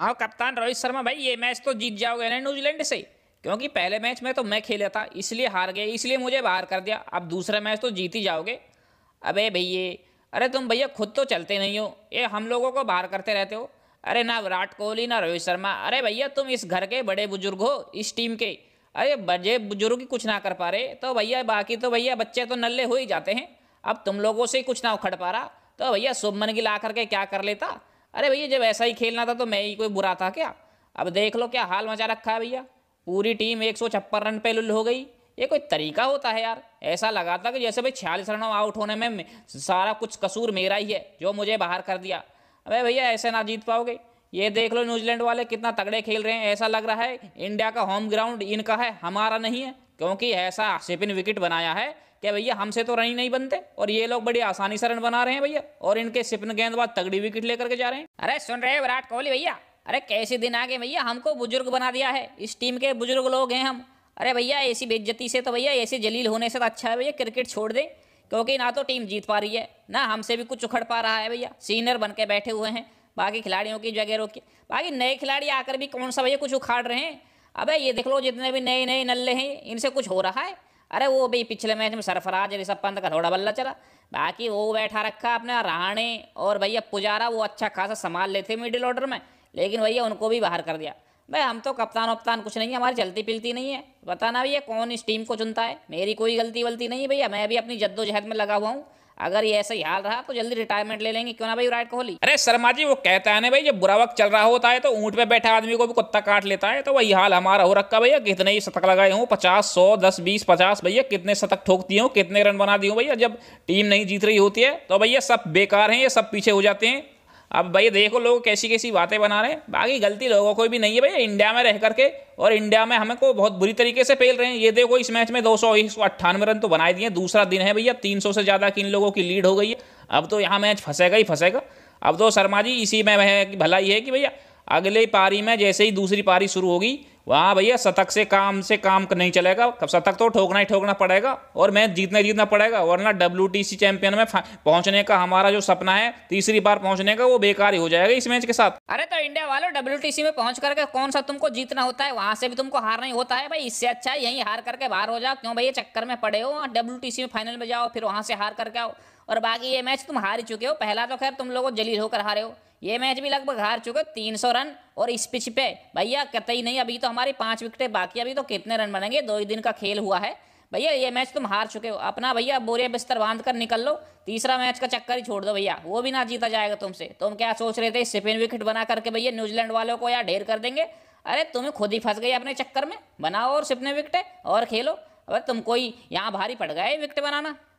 हाँ कप्तान रोहित शर्मा भाई ये मैच तो जीत जाओगे ना न्यूजीलैंड से क्योंकि पहले मैच में तो मैं खेला था इसलिए हार गए इसलिए मुझे बाहर कर दिया अब दूसरा मैच तो जीत ही जाओगे अबे भैया अरे तुम भैया खुद तो चलते नहीं हो ये हम लोगों को बाहर करते रहते हो अरे ना विराट कोहली ना रोहित शर्मा अरे भैया तुम इस घर के बड़े बुजुर्ग हो इस टीम के अरे बड़े बुजुर्ग कुछ ना कर पा रहे तो भैया बाकी तो भैया बच्चे तो नल्ले हो ही जाते हैं अब तुम लोगों से ही कुछ ना उखड़ पा रहा तो भैया शुभमन गिल आकर के क्या कर लेता अरे भैया जब ऐसा ही खेलना था तो मैं ही कोई बुरा था क्या अब देख लो क्या हाल मचा रखा है भैया पूरी टीम एक रन पे लुल हो गई ये कोई तरीका होता है यार ऐसा लगा था कि जैसे भाई छियालीस रन आउट होने में सारा कुछ कसूर मेरा ही है जो मुझे बाहर कर दिया अरे भैया ऐसे ना जीत पाओगे ये देख लो न्यूजीलैंड वाले कितना तगड़े खेल रहे हैं ऐसा लग रहा है इंडिया का होम ग्राउंड इनका है हमारा नहीं है क्योंकि ऐसा सिपिन विकेट बनाया है कि भैया हमसे तो रन ही नहीं बनते और ये लोग बड़ी आसानी से रन बना रहे हैं भैया और इनके सिपिन गेंदबाज तगड़ी विकेट लेकर के जा रहे हैं अरे सुन रहे विराट कोहली भैया अरे कैसे दिन आ गए भैया हमको बुजुर्ग बना दिया है इस टीम के बुजुर्ग लोग हैं हम अरे भैया ऐसी बेज्जती से तो भैया ऐसे जलील होने से तो अच्छा है भैया क्रिकेट छोड़ दें क्योंकि ना तो टीम जीत पा रही है ना हमसे भी कुछ उखड़ पा रहा है भैया सीनियर बन के बैठे हुए हैं बाकी खिलाड़ियों की जगह रोके बाकी नए खिलाड़ी आकर भी कौन सा भैया कुछ उखाड़ रहे हैं अबे ये देख लो जितने भी नए नए नल्ले हैं इनसे कुछ हो रहा है अरे वो भी पिछले मैच में सरफराज ऋषभ पंत का थोड़ा बल्ला चला बाकी वो बैठा रखा अपना राणे और भैया पुजारा वो अच्छा खासा संभाल लेते मिडिल ऑर्डर में लेकिन भैया उनको भी बाहर कर दिया भाई हम तो कप्तान वप्तान कुछ नहीं है हमारी चलती पिलती नहीं है बताना भैया कौन इस टीम को चुनता है मेरी कोई गलती वलती नहीं है भैया मैं भी अपनी जद्दोजहद में लगा हुआ हूँ अगर ये ऐसा ही हाल रहा तो जल्दी रिटायरमेंट ले लेंगे क्यों ना भाई विराट कोहली अरे शर्मा जी वो कहता है ना भाई जब बुरा वक्त चल रहा होता है तो ऊँट पे बैठा आदमी को भी कुत्ता काट लेता है तो वही हाल हमारा हो रखा भैया कितने ही शतक लगाए हूँ पचास सौ दस बीस पचास भैया कितने शतक ठोकती हूँ कितने रन बना दी हूँ भैया जब टीम नहीं जीत रही होती है तो भैया सब बेकार है ये सब पीछे हो जाते हैं अब भैया देखो लोग कैसी कैसी बातें बना रहे हैं बाकी गलती लोगों को भी नहीं है भैया इंडिया में रह करके और इंडिया में हमें को बहुत बुरी तरीके से फेल रहे हैं ये देखो इस मैच में दो सौ रन तो बनाए दिए दूसरा दिन है भैया तीन से ज़्यादा किन लोगों की लीड हो गई है अब तो यहाँ मैच फंसेगा ही फंसेगा अब तो शर्मा जी इसी में भलाई है कि भैया अगले पारी में जैसे ही दूसरी पारी शुरू होगी वहाँ भैया शतक से काम से काम नहीं चलेगा शतक तो ठोकना ही ठोकना पड़ेगा और मैच जीतना जीतना पड़ेगा वरना डब्ल्यू चैंपियन में पहुंचने का हमारा जो सपना है तीसरी बार पहुंचने का वो बेकार ही हो जाएगा इस मैच के साथ अरे तो इंडिया वालों डब्ल्यू में पहुंच करके कौन सा तुमको जीतना होता है वहां से भी तुमको हारना ही होता है भाई इससे अच्छा है यहीं हार करके बाहर हो जाओ क्यों भैया चक्कर में पड़े हो डब्ल्यू में फाइनल में जाओ फिर वहां से हार करके आओ और बाकी ये मैच तुम हार ही चुके हो पहला तो खैर तुम लोगों जलील होकर हारे हो ये मैच भी लगभग हार चुके तीन सौ रन और इस पिच पे भैया कतई नहीं अभी तो हमारी पाँच विकेटें बाकी अभी तो कितने रन बनेंगे दो ही दिन का खेल हुआ है भैया ये मैच तुम हार चुके हो अपना भैया बोरिया बिस्तर बांध कर निकल लो तीसरा मैच का चक्कर ही छोड़ दो भैया वो भी ना जीता जाएगा तुमसे तुम क्या सोच रहे थे स्पिन विकेट बना करके भैया न्यूजीलैंड वालों को या ढेर कर देंगे अरे तुम खुद ही फंस गई अपने चक्कर में बनाओ और स्पिन विकेटें और खेलो अरे तुम कोई यहाँ भारी पड़ गए विकेट बनाना